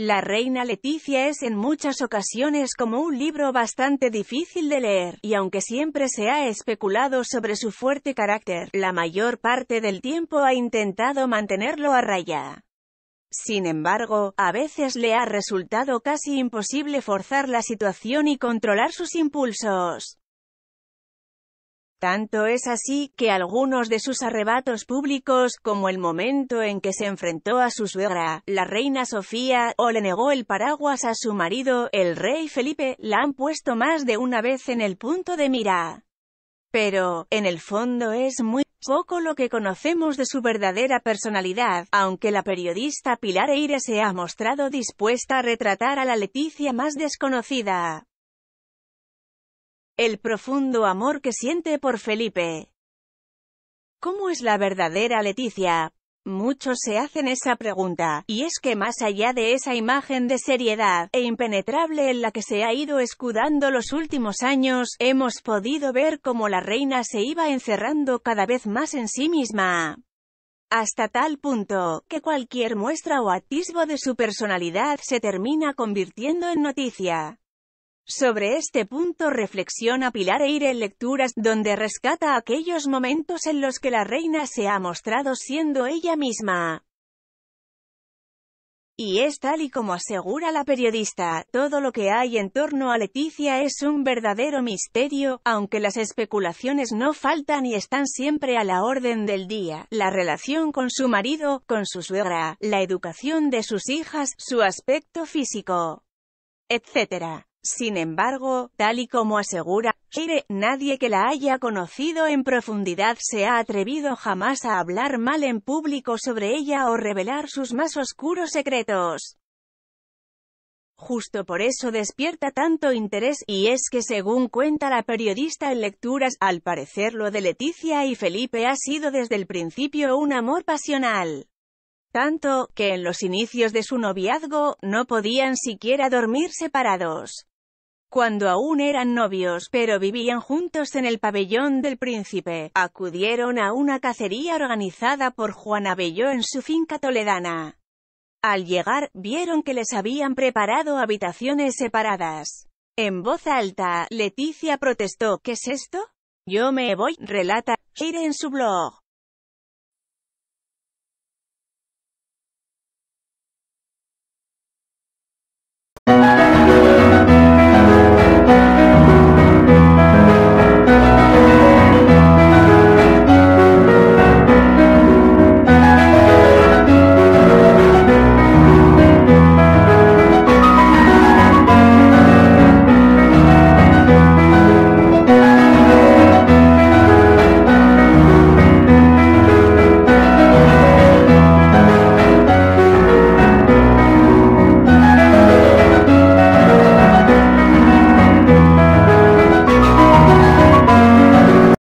La reina Leticia es en muchas ocasiones como un libro bastante difícil de leer, y aunque siempre se ha especulado sobre su fuerte carácter, la mayor parte del tiempo ha intentado mantenerlo a raya. Sin embargo, a veces le ha resultado casi imposible forzar la situación y controlar sus impulsos. Tanto es así, que algunos de sus arrebatos públicos, como el momento en que se enfrentó a su suegra, la reina Sofía, o le negó el paraguas a su marido, el rey Felipe, la han puesto más de una vez en el punto de mira. Pero, en el fondo es muy poco lo que conocemos de su verdadera personalidad, aunque la periodista Pilar Eire se ha mostrado dispuesta a retratar a la Leticia más desconocida. El profundo amor que siente por Felipe. ¿Cómo es la verdadera Leticia? Muchos se hacen esa pregunta, y es que más allá de esa imagen de seriedad e impenetrable en la que se ha ido escudando los últimos años, hemos podido ver cómo la reina se iba encerrando cada vez más en sí misma. Hasta tal punto, que cualquier muestra o atisbo de su personalidad se termina convirtiendo en noticia. Sobre este punto reflexiona Pilar Eire en Lecturas, donde rescata aquellos momentos en los que la reina se ha mostrado siendo ella misma. Y es tal y como asegura la periodista, todo lo que hay en torno a Leticia es un verdadero misterio, aunque las especulaciones no faltan y están siempre a la orden del día, la relación con su marido, con su suegra, la educación de sus hijas, su aspecto físico, etc. Sin embargo, tal y como asegura Shire, nadie que la haya conocido en profundidad se ha atrevido jamás a hablar mal en público sobre ella o revelar sus más oscuros secretos. Justo por eso despierta tanto interés, y es que según cuenta la periodista en lecturas, al parecer lo de Leticia y Felipe ha sido desde el principio un amor pasional tanto, que en los inicios de su noviazgo, no podían siquiera dormir separados. Cuando aún eran novios, pero vivían juntos en el pabellón del príncipe, acudieron a una cacería organizada por Juan Abelló en su finca toledana. Al llegar, vieron que les habían preparado habitaciones separadas. En voz alta, Leticia protestó, ¿qué es esto? Yo me voy, relata, iré en su blog.